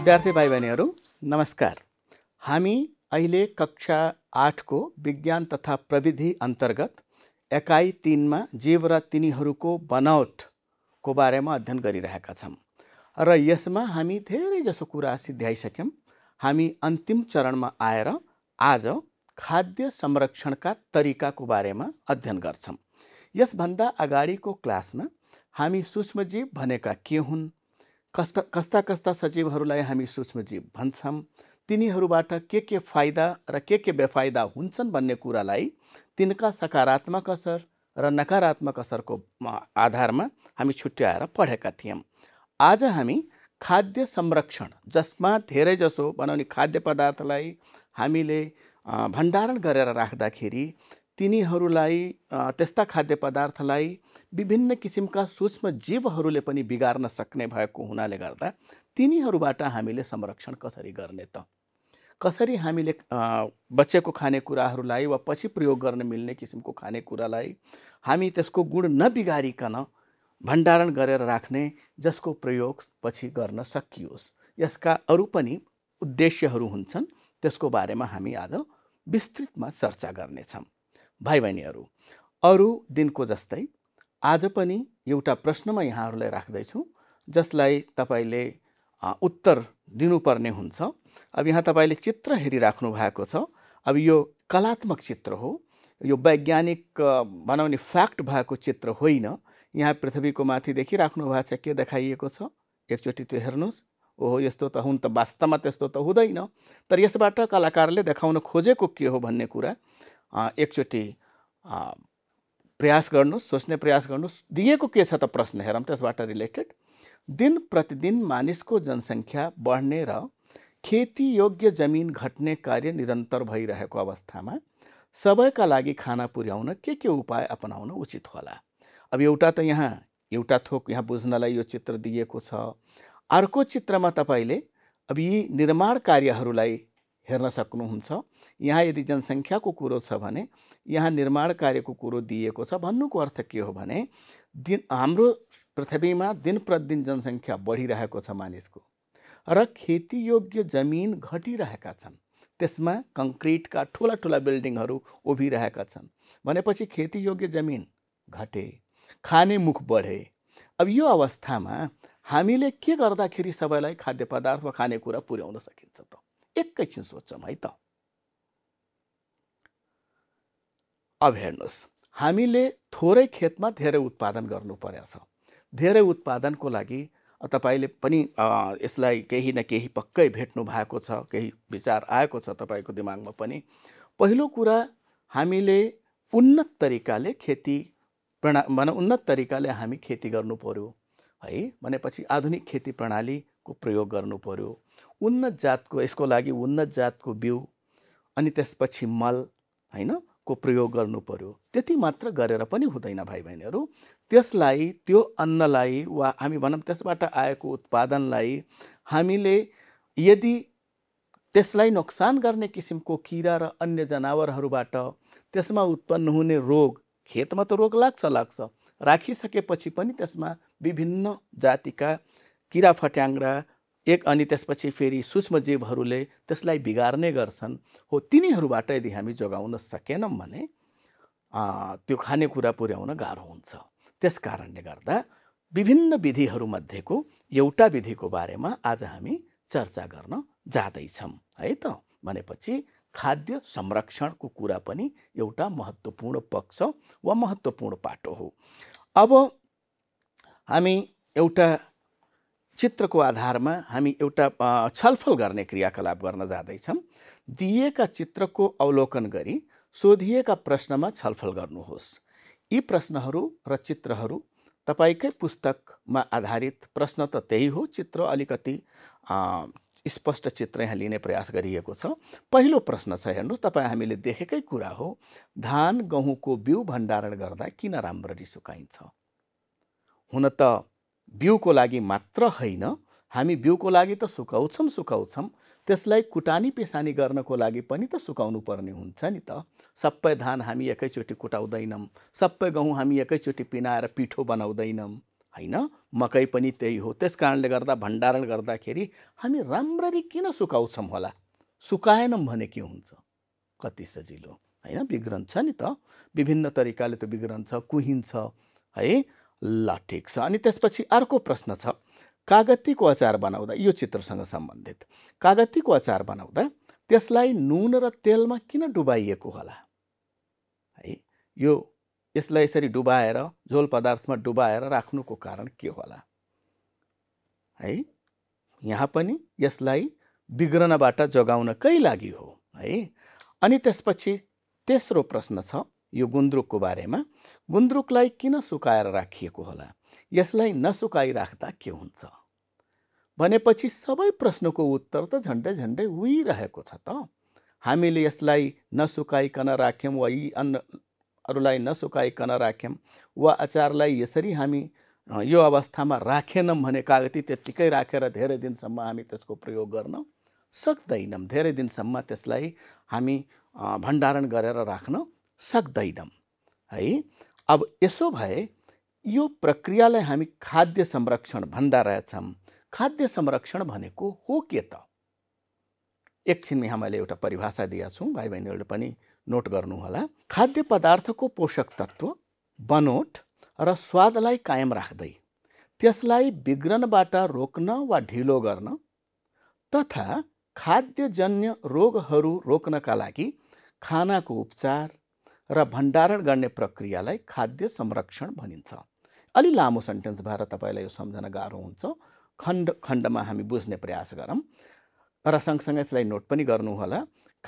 विद्यार्थी भाइ बहिनीहरू नमस्कार हामी अहिले कक्षा आठको विज्ञान तथा प्रविधि अन्तर्गत एकाइ तिनमा जीव र तिनीहरूको बनावटको बारेमा अध्ययन गरिरहेका छौँ र यसमा हामी धेरैजसो कुरा सिद्ध्याइसक्यौँ हामी अन्तिम चरणमा आएर आज खाद्य संरक्षणका तरिकाको बारेमा अध्ययन गर्छौँ यसभन्दा अगाडिको क्लासमा हामी सूक्ष्मजीव भनेका के हुन् कस्ता कस्ता कस्ता सचिवहरूलाई हामी सूक्ष्मजीव भन्छौँ तिनीहरूबाट के के फाइदा र के के बेफाइदा हुन्छन् भन्ने कुरालाई तिनका सकारात्मक असर र नकारात्मक असरको आधारमा हामी छुट्याएर पढेका थियौँ आज हामी खाद्य संरक्षण जसमा धेरैजसो बनाउने बनाउने खाद्य पदार्थलाई हामीले भण्डारण गरेर राख्दाखेरि तिनीहरूलाई त्यस्ता खाद्य पदार्थलाई विभिन्न किसिमका सूक्ष्म जीवहरूले पनि बिगार्न सक्ने भएको हुनाले गर्दा तिनीहरूबाट हामीले संरक्षण कसरी गर्ने त कसरी हामीले बचेको खानेकुराहरूलाई वा पछि प्रयोग गर्न मिल्ने किसिमको खानेकुरालाई हामी त्यसको गुण नबिगारिकन भण्डारण गरेर राख्ने जसको प्रयोग पछि गर्न सकियोस् यसका अरू पनि उद्देश्यहरू हुन्छन् त्यसको बारेमा हामी आज विस्तृतमा चर्चा गर्नेछौँ भाइ बहिनीहरू अरू दिनको जस्तै आज पनि एउटा प्रश्नमा यहाँहरूलाई राख्दैछु जसलाई तपाईँले उत्तर दिनुपर्ने हुन्छ अब यहाँ तपाईँले चित्र हेरिराख्नु भएको छ अब यो कलात्मक चित्र हो यो वैज्ञानिक बनाउने फ्याक्ट भएको चित्र होइन यहाँ पृथ्वीको माथि देखिराख्नु भएको छ के देखाइएको छ एकचोटि त्यो हेर्नुहोस् ओहो यस्तो त हुन त वास्तवमा त्यस्तो त हुँदैन तर यसबाट कलाकारले देखाउन खोजेको के हो भन्ने कुरा एकचोटि प्रयास गर्नुहोस् सोच्ने प्रयास गर्नुहोस् दिएको के छ त प्रश्न हेरौँ त्यसबाट रिलेटेड दिन प्रतिदिन मानिसको जनसङ्ख्या बढ्ने र खेती योग्य जमिन घट्ने कार्य निरन्तर भइरहेको अवस्थामा सबैका लागि खाना पुर्याउन के के उपाय अपनाउन उचित होला अब एउटा त यहाँ एउटा थोक यहाँ बुझ्नलाई यो चित्र दिएको छ अर्को चित्रमा तपाईँले अब यी निर्माण कार्यहरूलाई हेर्न सक्नुहुन्छ यहाँ यदि जनसङ्ख्याको कुरो छ भने यहाँ निर्माण कार्यको कुरो दिएको छ भन्नुको अर्थ के हो भने दिन हाम्रो पृथ्वीमा दिन प्रतिदिन जनसङ्ख्या बढिरहेको छ मानिसको र खेतीयोग्य जमिन घटिरहेका छन् त्यसमा कङ्क्रिटका ठुला ठुला बिल्डिङहरू उभिरहेका छन् भनेपछि खेतीयोग्य जमिन घटे खाने मुख बढे अब यो अवस्थामा हामीले के गर्दाखेरि सबैलाई खाद्य पदार्थ वा खानेकुरा पुर्याउन सकिन्छ त एकैछिन सोध्छौँ है त अब हेर्नुहोस् हामीले थोरै खेतमा धेरै उत्पादन गर्नु परेको छ धेरै उत्पादनको लागि तपाईँले पनि यसलाई केही न केही पक्कै भेट्नु भएको छ केही विचार आएको छ तपाईँको दिमागमा पनि पहिलो कुरा हामीले उन्नत तरिकाले खेती प्रणा उन्नत तरिकाले हामी खेती गर्नु पऱ्यो है भनेपछि आधुनिक खेती प्रणाली को प्रयोग गर्नु पर्यो उन्नत जातको यसको लागि उन्नत जातको बिउ अनि त्यसपछि मल होइन को प्रयोग गर्नु पर्यो त्यति मात्र गरेर पनि हुँदैन भाइ बहिनीहरू त्यसलाई त्यो अन्नलाई वा हामी भनौँ त्यसबाट आएको उत्पादनलाई हामीले यदि त्यसलाई नोक्सान गर्ने किसिमको किरा र अन्य जनावरहरूबाट त्यसमा उत्पन्न हुने रोग खेतमा त रोग लाग्छ लाग्छ राखिसकेपछि पनि त्यसमा विभिन्न जातिका किरा फट्याङ्ग्रा एक अनि त्यसपछि फेरि सूक्ष्मजीवहरूले त्यसलाई बिगार्ने गर्छन् हो तिनीहरूबाट यदि हामी जोगाउन सकेनौँ भने त्यो खानेकुरा पुर्याउन गाह्रो हुन्छ त्यस कारणले गर्दा विभिन्न विधिहरूमध्येको एउटा विधिको बारेमा आज हामी चर्चा गर्न जाँदैछौँ है त भनेपछि खाद्य संरक्षणको कुरा पनि एउटा महत्त्वपूर्ण पक्ष वा महत्त्वपूर्ण पाटो हो अब हामी एउटा चित्रको आधारमा हामी एउटा छलफल गर्ने क्रियाकलाप गर्न जाँदैछौँ दिएका चित्रको अवलोकन गरी सोधिएका प्रश्नमा छलफल गर्नुहोस् यी प्रश्नहरू र चित्रहरू तपाईँकै पुस्तकमा आधारित प्रश्न त त्यही हो चित्र अलिकति स्पष्ट चित्र यहाँ लिने प्रयास गरिएको छ पहिलो प्रश्न छ हेर्नुहोस् तपाईँ हामीले देखेकै कुरा हो धान गहुँको बिउ भण्डारण गर्दा किन राम्ररी सुकाइन्छ हुन त बिउको लागि मात्र होइन हामी बिउको लागि त सुकाउँछौँ सुकाउँछौँ त्यसलाई कुटानी पेसानी गर्नको लागि पनि त सुकाउनु पर्ने हुन्छ नि त सबै धान हामी एकैचोटि कुटाउँदैनौँ सबै गहुँ हामी एकैचोटि पिनाएर पिठो बनाउँदैनौँ होइन मकै पनि त्यही हो त्यस कारणले गर्दा भण्डारण गर्दाखेरि हामी राम्ररी किन सुकाउँछौँ होला सुकाएनौँ भने के हुन्छ कति सजिलो होइन बिग्रन्छ नि त विभिन्न तरिकाले त बिग्रन्छ कुहिन्छ है ल ठिक छ अनि त्यसपछि अर्को प्रश्न छ कागतीको अचार बनाउँदा यो चित्रसँग सम्बन्धित कागतीको अचार बनाउँदा त्यसलाई नुन र तेलमा किन डुबाइएको होला है यो यसलाई यसरी डुबाएर झोल पदार्थमा डुबाएर राख्नुको कारण के होला है यहाँ पनि यसलाई बिग्रनबाट जोगाउनकै लागि हो है अनि त्यसपछि तेस्रो प्रश्न छ यो गुन्द्रुकको बारेमा गुन्द्रुकलाई किन सुकाएर राखिएको होला यसलाई नसुकाइराख्दा के हुन्छ भनेपछि सबै प्रश्नको उत्तर त झन्डै झन्डै उहिरहेको छ त हामीले यसलाई नसुकाइकन राख्यौँ वा यी अन्नहरूलाई नसुकाइकन राख्यौँ वा अचारलाई यसरी हामी यो अवस्थामा राखेनौँ भने कागती त्यत्तिकै राखेर धेरै दिनसम्म हामी त्यसको प्रयोग गर्न सक्दैनौँ धेरै दिनसम्म त्यसलाई हामी भण्डारण गरेर राख्न सक्दैनौँ है अब यसो भए यो प्रक्रियालाई हामी खाद्य संरक्षण भन्दा रहेछौँ खाद्य संरक्षण भनेको हो के त एकछिन यहाँ मैले एउटा परिभाषा दिएको छु भाइ बहिनीहरूले पनि नोट गर्नुहोला खाद्य पदार्थको पोषक तत्त्व बनोट र स्वादलाई कायम राख्दै त्यसलाई बिग्रनबाट रोक्न वा ढिलो गर्न तथा खाद्यजन्य रोगहरू रोक्नका लागि खानाको उपचार र भण्डारण गर्ने प्रक्रियालाई खाद्य संरक्षण भनिन्छ अलि लामो सेन्टेन्स भएर तपाईँलाई यो सम्झन गाह्रो हुन्छ खण्ड खण्डमा हामी बुझ्ने प्रयास गरौँ र सँगसँगै यसलाई नोट पनि गर्नुहोला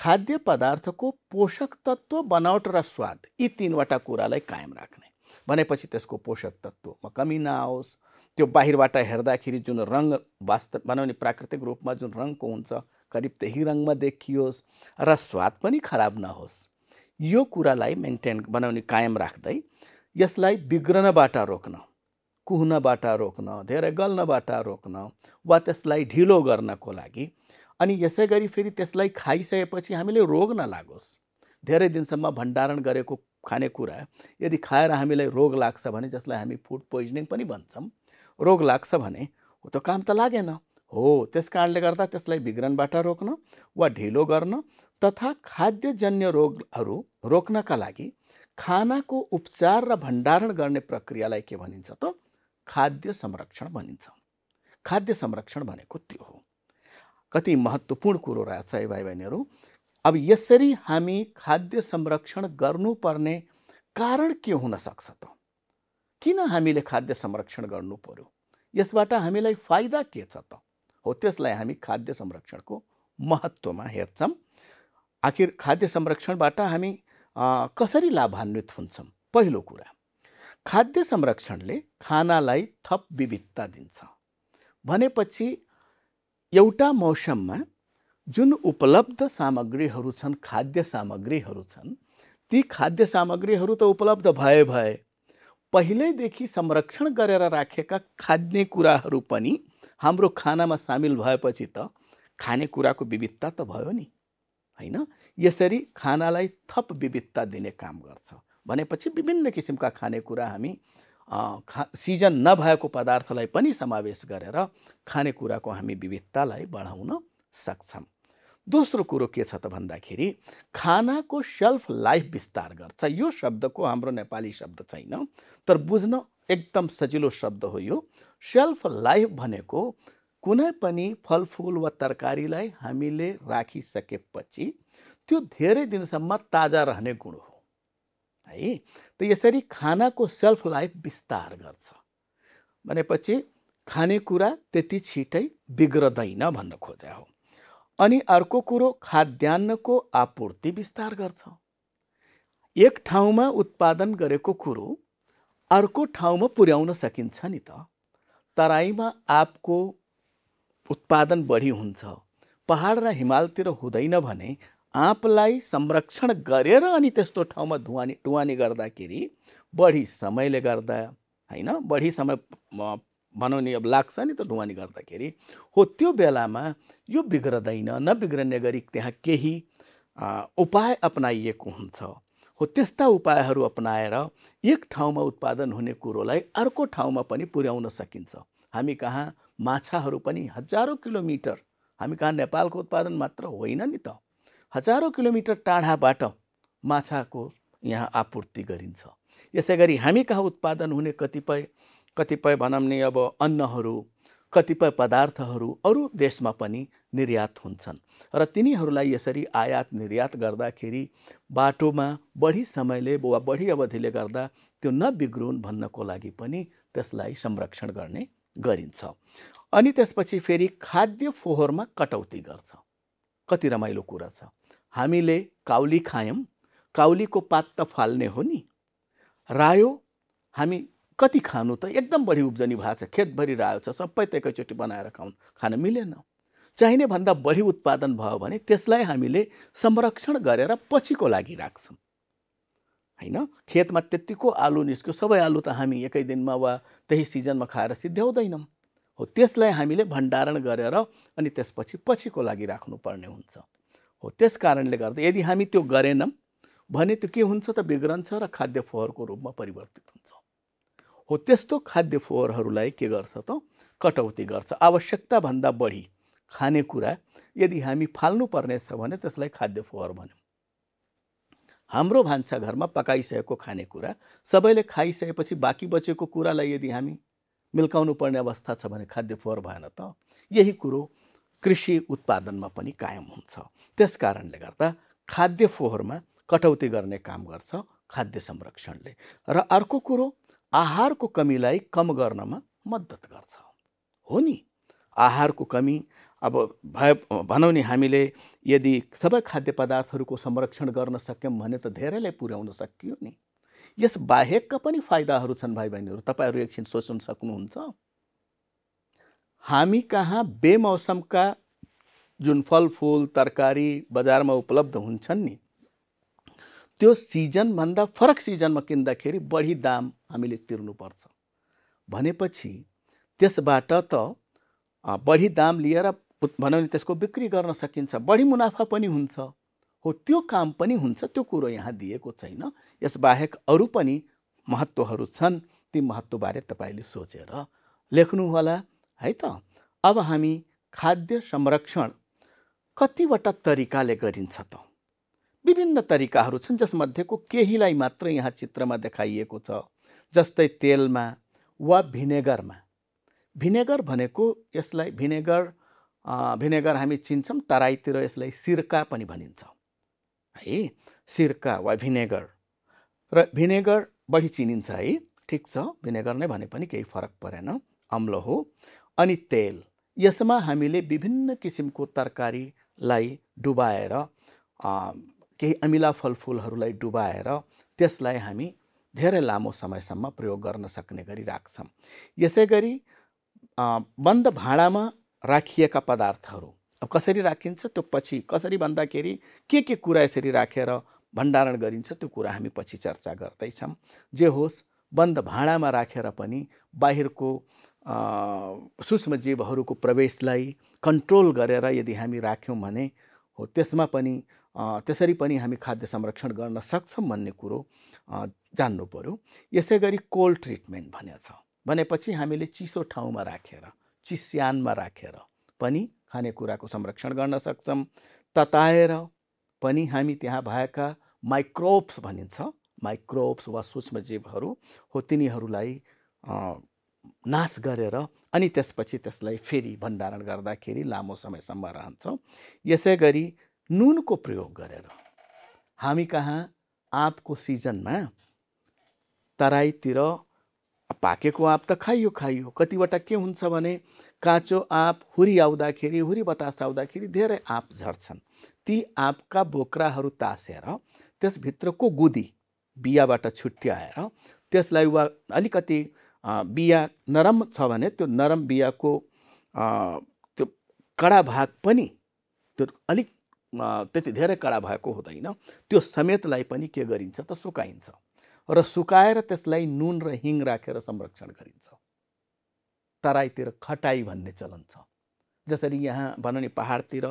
खाद्य पदार्थको पोषक तत्त्व बनावट र स्वाद यी तिनवटा कुरालाई कायम राख्ने भनेपछि त्यसको पोषक तत्त्वमा कमी नआओस् त्यो बाहिरबाट हेर्दाखेरि जुन रङ वास्तव बनाउने प्राकृतिक रूपमा जुन रङको हुन्छ करिब त्यही रङमा देखियोस् र स्वाद पनि खराब नहोस् यो कुरालाई मेन्टेन बनाउने कायम राख्दै यसलाई बिग्रनबाट रोक्न कुहुनबाट रोक्न धेरै गल्नबाट रोक्न वा त्यसलाई ढिलो गर्नको लागि अनि यसै गरी फेरि त्यसलाई खाइसकेपछि हामीले रोग नलागोस् धेरै दिनसम्म भण्डारण गरेको खानेकुरा यदि खाएर हामीलाई रोग लाग्छ भने जसलाई हामी फुड पोइजनिङ पनि भन्छौँ रोग लाग्छ भने हो त काम त लागेन हो त्यस कारणले गर्दा त्यसलाई बिग्रनबाट रोक्न वा ढिलो गर्न तथा खाद्यजन्य रोगहरू रोक्नका लागि खानाको उपचार र भण्डारण गर्ने प्रक्रियालाई के भनिन्छ त खाद्य संरक्षण भनिन्छ खाद्य संरक्षण भनेको त्यो हो कति महत्त्वपूर्ण कुरो रहेछ है भाइ बहिनीहरू अब यसरी हामी खाद्य संरक्षण गर्नुपर्ने कारण के हुन सक्छ त किन हामीले खाद्य संरक्षण गर्नु पर्यो यसबाट हामीलाई फाइदा के छ त हो त्यसलाई हामी खाद्य संरक्षणको महत्त्वमा हेर्छौँ आखिर खाद्य संरक्षणबाट हामी कसरी लाभान्वित हुन्छौँ पहिलो कुरा खाद्य संरक्षणले खानालाई थप विविधता दिन्छ भनेपछि एउटा मौसममा जुन उपलब्ध सामग्रीहरू छन् खाद्य सामग्रीहरू छन् ती खाद्य सामग्रीहरू त उपलब्ध भए भए पहिल्यैदेखि संरक्षण गरेर राखेका खाद्य कुराहरू पनि हाम्रो खानामा सामेल भएपछि त खानेकुराको विविधता त भयो नि होइन यसरी खानालाई थप विविधता दिने काम गर्छ भनेपछि विभिन्न किसिमका खानेकुरा हामी खा सिजन नभएको पदार्थलाई पनि समावेश गरेर खानेकुराको हामी विविधतालाई बढाउन सक्छौँ दोस्रो कुरो के छ त भन्दाखेरि खानाको सेल्फ लाइफ विस्तार गर्छ यो शब्दको हाम्रो नेपाली शब्द छैन तर बुझ्न एकदम सजिलो शब्द हो यो सेल्फ लाइफ भनेको कुनै पनि फलफुल वा तरकारीलाई हामीले राखिसकेपछि त्यो धेरै दिनसम्म ताजा रहने गुण हो है त यसरी खानाको सेल्फ लाइफ विस्तार गर्छ भनेपछि खानेकुरा त्यति छिटै बिग्रदैन भन्न खोजा हो अनि अर्को कुरो खाद्यान्नको आपूर्ति विस्तार गर्छ एक ठाउँमा उत्पादन गरेको कुरो अर्को ठाउँमा पुर्याउन सकिन्छ नि त तराईमा आँपको उत्पादन बढी हुन्छ पहाड र हिमालतिर हुँदैन भने आँपलाई संरक्षण गरेर अनि त्यस्तो ठाउँमा धुवानी टुवानी गर्दाखेरि बढी समयले गर्दा होइन बढी समय भनौँ नि अब लाग्छ नि त ढुवानी गर्दाखेरि हो त्यो बेलामा यो बिग्रदैन नबिग्रने गरी त्यहाँ केही उपाय अपनाइएको हुन्छ हो त्यस्ता उपायहरू अपनाएर एक ठाउँमा उत्पादन हुने कुरोलाई अर्को ठाउँमा पनि पुर्याउन सकिन्छ हामी कहाँ माछाहरू पनि हजारौँ किलोमिटर हामी कहाँ नेपालको उत्पादन मात्र होइन नि त हजारौँ किलोमिटर टाढाबाट माछाको यहाँ आपूर्ति गरिन्छ यसै गरी हामी कहाँ उत्पादन हुने कतिपय कतिपय भनौँ नि अब अन्नहरू कतिपय पदार्थहरू अरू देशमा पनि निर्यात हुन्छन् र तिनीहरूलाई यसरी आयात निर्यात गर्दाखेरि बाटोमा बढी समयले वा बढी अवधिले गर्दा त्यो नबिग्रुन् भन्नको लागि पनि त्यसलाई संरक्षण गर्ने गरिन्छ अनि त्यसपछि फेरि खाद्य फोहोरमा कटौती गर्छ कति रमाइलो कुरा छ हामीले काउली खायौँ काउलीको पात त फाल्ने हो नि रायो हामी कति खानु त एकदम बढी उब्जनी भएको छ खेतभरि रायो छ सबै त एकैचोटि बनाएर खाउँ खान मिलेन चाहिने भन्दा बढी उत्पादन भयो भने त्यसलाई हामीले संरक्षण गरेर पछिको लागि राख्छौँ होइन खेतमा त्यत्तिको आलु निस्क्यो सबै आलु त हामी एकै दिनमा वा त्यही सिजनमा खाएर सिद्ध्याउँदैनौँ हो त्यसलाई हामीले भण्डारण गरेर अनि त्यसपछि पछिको लागि राख्नुपर्ने हुन्छ हो त्यस कारणले गर्दा यदि हामी त्यो गरेनौँ भने त्यो के हुन्छ त बिग्रन्छ र खाद्य फोहोरको रूपमा परिवर्तित हुन्छ हो त्यस्तो खाद्य फोहोरहरूलाई के गर्छ त कटौती गर्छ आवश्यकताभन्दा बढी खानेकुरा यदि हामी फाल्नुपर्नेछ भने त्यसलाई खाद्य फोहोर भन्यौँ हाम्रो घरमा पकाइसकेको खानेकुरा सबैले खाइसकेपछि बाँकी बचेको कुरालाई यदि हामी मिल्काउनु पर्ने अवस्था छ भने खाद्य फोहोर भएन त यही कुरो कृषि उत्पादनमा पनि कायम हुन्छ त्यस कारणले गर्दा खाद्य फोहोरमा कटौती गर्ने काम गर्छ खाद्य संरक्षणले र अर्को कुरो आहारको कमीलाई कम गर्नमा मद्दत गर्छ हो नि आहारको कमी अब भए भनौँ नि हामीले यदि सबै खाद्य पदार्थहरूको संरक्षण गर्न सक्यौँ भने त धेरैलाई पुर्याउन सकियो नि यस बाहेकका पनि फाइदाहरू छन् भाइ बहिनीहरू तपाईँहरू एकछिन सोच्न सक्नुहुन्छ हामी कहाँ बेमौसमका जुन फलफुल तरकारी बजारमा उपलब्ध हुन्छन् नि त्यो सिजनभन्दा फरक सिजनमा किन्दाखेरि बढी दाम हामीले तिर्नुपर्छ भनेपछि त्यसबाट त बढी दाम लिएर भनौँ भने त्यसको बिक्री गर्न सकिन्छ बढी मुनाफा पनि हुन्छ हो त्यो काम पनि हुन्छ त्यो कुरो यहाँ दिएको छैन यसबाहेक अरू पनि महत्त्वहरू छन् ती महत्त्वबारे तपाईँले सोचेर लेख्नुहोला है त अब हामी खाद्य संरक्षण कतिवटा तरिकाले गरिन्छ त विभिन्न तरिकाहरू छन् जसमध्येको केहीलाई मात्र यहाँ चित्रमा देखाइएको छ जस्तै तेलमा वा भिनेगरमा भिनेगर भनेको यसलाई भिनेगर भिनेगर हामी चिन्छौँ तराईतिर यसलाई सिर्का पनि भनिन्छ है सिर्का वा भिनेगर र भिनेगर बढी चिनिन्छ है ठिक छ भिनेगर नै भने पनि केही फरक परेन अम्लो हो अनि तेल यसमा हामीले विभिन्न किसिमको तरकारीलाई डुबाएर केही अमिला फलफुलहरूलाई डुबाएर त्यसलाई हामी धेरै लामो समयसम्म प्रयोग गर्न सक्ने गरी राख्छौँ यसै गरी बन्द भाँडामा राखिएका पदार्थहरू अब कसरी राखिन्छ त्यो पछि कसरी भन्दाखेरि के के कुरा यसरी राखेर भण्डारण गरिन्छ त्यो कुरा हामी पछि चर्चा गर्दैछौँ जे होस् बन्द भाँडामा राखेर पनि बाहिरको सूक्ष्म जीवहरूको प्रवेशलाई कन्ट्रोल गरेर यदि हामी राख्यौँ भने हो त्यसमा पनि त्यसरी पनि हामी खाद्य संरक्षण गर्न सक्छौँ भन्ने कुरो जान्नु पऱ्यो यसै गरी कोल्ड ट्रिटमेन्ट भनेछ भनेपछि हामीले चिसो ठाउँमा राखेर चिस्यानमा राखेर रा। पनि खानेकुराको संरक्षण गर्न सक्छौँ तताएर पनि हामी त्यहाँ भएका माइक्रोब्स भनिन्छ माइक्रोब्स वा सूक्ष्मजीवहरू हो तिनीहरूलाई नाश गरेर अनि त्यसपछि त्यसलाई फेरि भण्डारण गर्दाखेरि लामो समयसम्म रहन्छ यसै गरी नुनको प्रयोग गरेर हामी कहाँ आँपको सिजनमा तराईतिर पाकेको आँप त खाइयो खाइयो कतिवटा के हुन्छ भने काँचो आँप हुरी आउँदाखेरि हुरी बतास आउँदाखेरि धेरै आँप झर्छन् ती आँपका बोक्राहरू तासेर त्यसभित्रको गुदी बियाबाट छुट्याएर त्यसलाई वा अलिकति बिया नरम छ भने त्यो नरम बियाको त्यो कडा भाग पनि त्यो अलिक त्यति धेरै कडा भएको हुँदैन त्यो समेतलाई पनि के गरिन्छ त सुकाइन्छ र सुकाएर त्यसलाई नुन र हिङ राखेर संरक्षण गरिन्छ तराईतिर खटाई भन्ने चलन छ जसरी यहाँ भनौँ नि पहाडतिर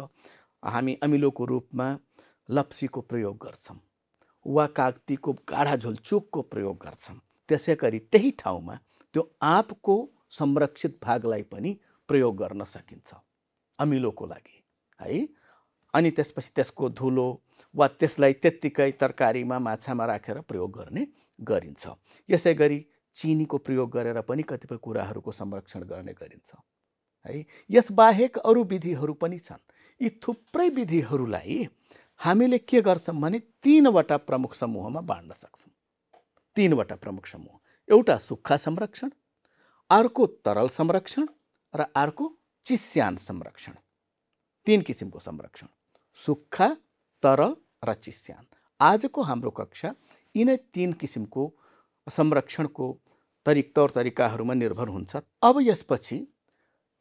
हामी अमिलोको रूपमा लप्सीको प्रयोग गर्छौँ वा कागतीको गाढा झोल चुकको प्रयोग गर्छौँ त्यसै गरी त्यही ठाउँमा त्यो आँपको संरक्षित भागलाई पनि प्रयोग गर्न सकिन्छ अमिलोको लागि है अनि त्यसपछि त्यसको धुलो वा त्यसलाई त्यत्तिकै तरकारीमा माछामा राखेर प्रयोग गर्ने गरिन्छ यसै गरी चिनीको प्रयोग गरेर पनि कतिपय कुराहरूको संरक्षण गर्ने गरिन्छ है यसबाहेक अरू विधिहरू पनि छन् यी थुप्रै विधिहरूलाई हामीले के गर्छौँ भने तिनवटा प्रमुख समूहमा बाँड्न सक्छौँ तिनवटा प्रमुख समूह एउटा सुक्खा संरक्षण अर्को तरल संरक्षण र अर्को चिस्यान संरक्षण तिन किसिमको संरक्षण सुक्खा तरल र चिस्यान आजको हाम्रो कक्षा यिनै तिन किसिमको संरक्षणको तरिक तौर तरिकाहरूमा निर्भर हुन्छ अब यसपछि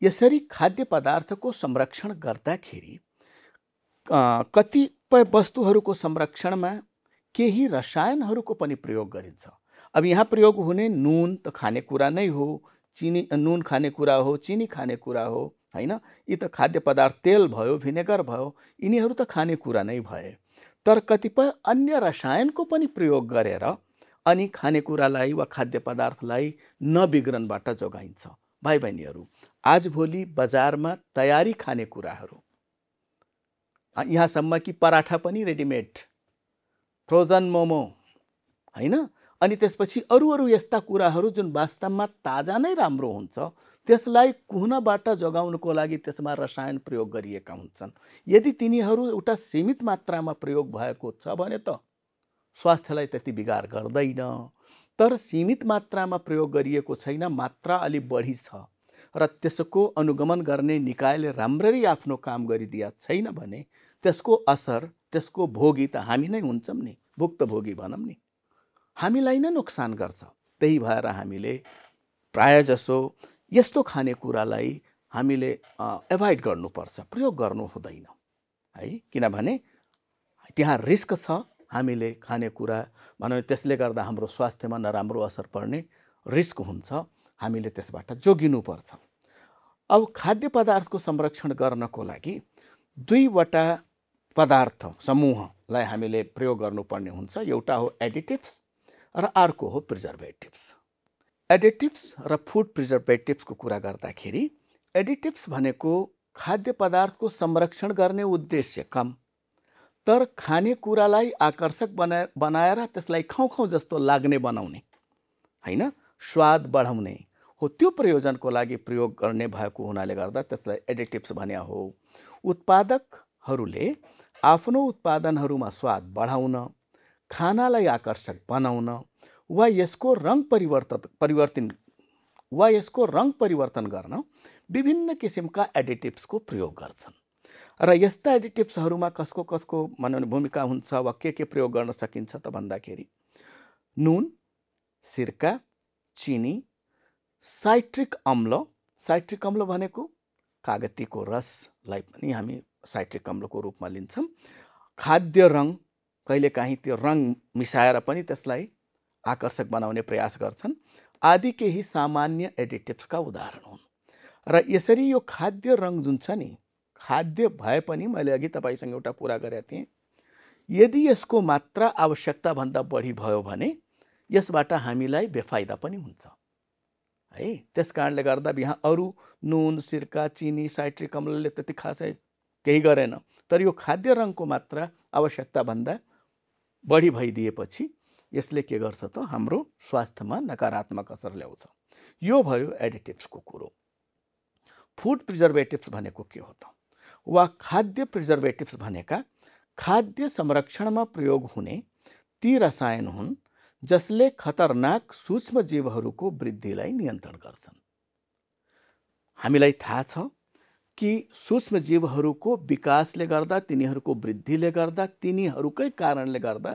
यसरी खाद्य पदार्थको संरक्षण गर्दाखेरि कतिपय वस्तुहरूको संरक्षणमा केही रसायनहरूको पनि प्रयोग गरिन्छ अब यहाँ प्रयोग हुने नुन त खानेकुरा नै हो चिनी नुन खानेकुरा हो चिनी खानेकुरा हो होइन यी त खाद्य पदार्थ तेल भयो भिनेगर भयो यिनीहरू त खानेकुरा नै भए तर कतिपय अन्य रसायनको पनि प्रयोग गरेर अनि खानेकुरालाई वा खाद्य पदार्थलाई नबिग्रनबाट जोगाइन्छ भाइ बहिनीहरू आजभोलि बजारमा तयारी खानेकुराहरू यहाँसम्म कि पराठा पनि रेडिमेड फ्रोजन मोमो होइन अनि त्यसपछि अरू अरू यस्ता कुराहरू जुन वास्तवमा ताजा नै राम्रो हुन्छ त्यसलाई कुहनबाट जोगाउनको लागि त्यसमा रसायन प्रयोग गरिएका हुन्छन् यदि तिनीहरू एउटा सीमित मात्रामा प्रयोग भएको छ भने त स्वास्थ्यलाई त्यति बिगार गर्दैन तर सीमित मात्रामा प्रयोग गरिएको छैन मात्रा अलि बढी छ र त्यसको अनुगमन गर्ने निकायले राम्ररी आफ्नो काम गरिदिया छैन भने त्यसको असर त्यसको भोगी त हामी नै हुन्छौँ नि भुक्तभोगी भनौँ नि हामीलाई नै नोक्सान गर्छ त्यही भएर हामीले प्राय जसो यस्तो खानेकुरालाई हामीले एभोइड गर्नुपर्छ प्रयोग गर्नु हुँदैन है किनभने त्यहाँ रिस्क छ हामीले खानेकुरा भनौँ त्यसले गर्दा हाम्रो स्वास्थ्यमा नराम्रो असर पर्ने रिस्क हुन्छ हामीले त्यसबाट जोगिनुपर्छ अब खाद्य पदार्थको संरक्षण गर्नको लागि दुईवटा पदार्थ समूहलाई हामीले प्रयोग गर्नुपर्ने हुन्छ एउटा हो एडिटिभ्स र अर्को हो प्रिजर्भेटिभ्स एडिटिभ्स र फुड प्रिजर्भेटिभ्सको कुरा गर्दाखेरि एडिटिभ्स भनेको खाद्य पदार्थको संरक्षण गर्ने उद्देश्य कम तर खानेकुरालाई आकर्षक बना बनाएर त्यसलाई खाउँ खाउँ जस्तो लाग्ने बनाउने होइन स्वाद बढाउने हो त्यो प्रयोजनको लागि प्रयोग गर्ने भएको हुनाले गर्दा त्यसलाई एडिटिभ्स भन्या हो उत्पादकहरूले आफ्नो उत्पादनहरूमा स्वाद बढाउन खानालाई आकर्षक बनाउन वा यसको रङ परिवर्तन परिवर्तन वा यसको रङ परिवर्तन गर्न विभिन्न किसिमका एडिटिभ्सको प्रयोग गर्छन् र यस्ता एडिटिभ्सहरूमा कसको कसको मन भूमिका हुन्छ वा के के प्रयोग गर्न सकिन्छ त भन्दाखेरि नुन सिर्का चिनी साइट्रिक अम्ल साइट्रिक अम्ल भनेको कागतीको रसलाई पनि हामी साइट्रिक अम्लको रूपमा लिन्छौँ खाद्य रङ कहिलेकाहीँ त्यो रङ मिसाएर पनि त्यसलाई आकर्षक बनाउने प्रयास गर्छन् आदि केही सामान्य एडिटिभ्सका उदाहरण हुन् र यसरी यो खाद्य रङ जुन छ नि खाद्य भए पनि मैले अघि तपाईँसँग एउटा कुरा गरेका थिएँ यदि यसको मात्रा आवश्यकताभन्दा बढी भयो भने यसबाट हामीलाई बेफाइदा पनि हुन्छ है त्यस कारणले गर्दा यहाँ अरू नुन सिर्का चिनी साइट्रिक अम्लले त्यति खासै केही गरेन तर यो खाद्य रङको मात्रा आवश्यकताभन्दा बढी भइदिएपछि यसले के गर्छ त हाम्रो स्वास्थ्यमा नकारात्मक असर ल्याउँछ यो भयो एडिटिभ्सको कुरो फुड प्रिजर्भेटिभ्स भनेको के हो त वा खाद्य प्रिजर्भेटिभ्स भनेका खाद्य संरक्षणमा प्रयोग हुने ती रसायन हुन् जसले खतरनाक सूक्ष्म सूक्ष्मजीवहरूको वृद्धिलाई नियन्त्रण गर्छन् हामीलाई थाहा छ कि सूक्ष्म जीवहरूको विकासले गर्दा तिनीहरूको वृद्धिले गर्दा तिनीहरूकै कारणले गर्दा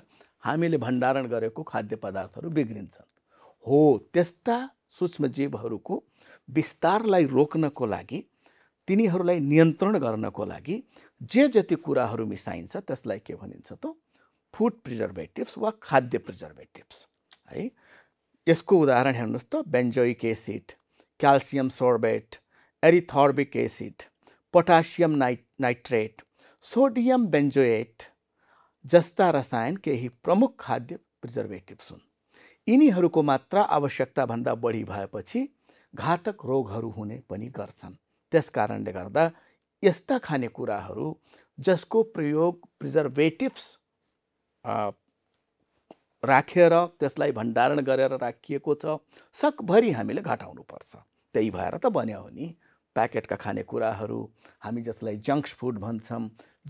हामीले भण्डारण गरेको खाद्य पदार्थहरू बिग्रिन्छन् हो त्यस्ता सूक्ष्म जीवहरूको विस्तारलाई रोक्नको लागि तिनीहरूलाई नियन्त्रण गर्नको लागि जे जति कुराहरू मिसाइन्छ त्यसलाई के भनिन्छ त फुड प्रिजर्भेटिभ्स वा खाद्य प्रिजर्भेटिभ्स है यसको उदाहरण हेर्नुहोस् त benzoic acid calcium sorbate erythorbic acid potassium नाइ नाइट्रेट सोडियम बेन्जोएट जस्ता रसायन केही प्रमुख खाद्य प्रिजर्भेटिभ्स हुन् यिनीहरूको मात्रा आवश्यकताभन्दा बढी भएपछि घातक रोगहरू हुने पनि गर्छन् त्यस कारणले गर्दा यस्ता खानेकुराहरू जसको प्रयोग प्रिजर्भेटिभ्स राखेर त्यसलाई भण्डारण गरेर राखिएको छ सकभरि हामीले घटाउनुपर्छ त्यही भएर त भन्यो नि प्याकेटका खानेकुराहरू हामी जसलाई जङ्क्स फुड भन्छौँ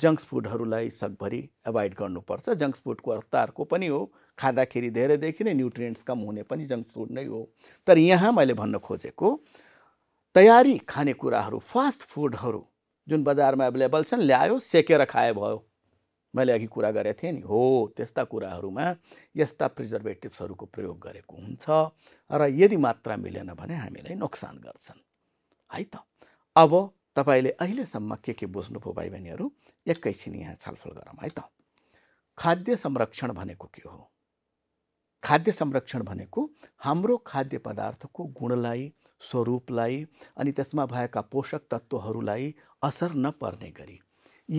जङ्क्स फुडहरूलाई सकभरि एभोइड गर्नुपर्छ जङ्क्स फुडको अर्थ अर्को पनि हो खाँदाखेरि धेरैदेखि नै न्युट्रियन्ट्स कम हुने पनि जङ्क्स फुड नै हो तर यहाँ मैले भन्न खोजेको तयारी खानेकुराहरू फास्ट फुडहरू जुन बजारमा एभाइलेबल छन् ल्यायो सेकेर खाए भयो मैले अघि कुरा गरेको थिएँ नि हो त्यस्ता कुराहरूमा यस्ता प्रिजर्भेटिभ्सहरूको प्रयोग गरेको हुन्छ र यदि मात्रा मिलेन भने हामीलाई नोक्सान गर्छन् है त अब तपाईँले अहिलेसम्म के के बुझ्नुभयो भाइ बहिनीहरू एकैछिन यहाँ छलफल गरौँ है त खाद्य संरक्षण भनेको के हो खाद्य संरक्षण भनेको हाम्रो खाद्य पदार्थको गुणलाई स्वरूपलाई अनि त्यसमा भएका पोषक तत्त्वहरूलाई असर नपर्ने गरी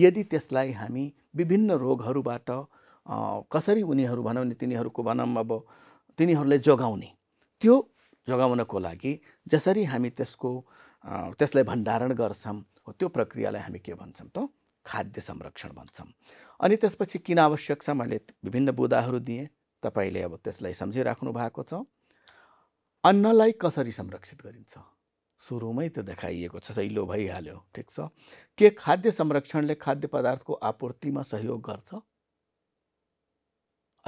यदि त्यसलाई हामी विभिन्न रोगहरूबाट कसरी उनीहरू भनौँ भने तिनीहरूको भनौँ अब तिनीहरूलाई जोगाउने त्यो जोगाउनको लागि जसरी हामी त्यसको त्यसलाई भण्डारण गर्छौँ हो त्यो प्रक्रियालाई हामी के भन्छौँ त खाद्य संरक्षण भन्छौँ अनि त्यसपछि किन आवश्यक छ मैले विभिन्न बुदाहरू दिएँ तपाईँले अब त्यसलाई सम्झिराख्नु भएको छ अन्नलाई कसरी संरक्षित गरिन्छ सुरुमै त देखाइएको छ सैलो भइहाल्यो ठिक छ के खाद्य संरक्षणले खाद्य पदार्थको आपूर्तिमा सहयोग गर्छ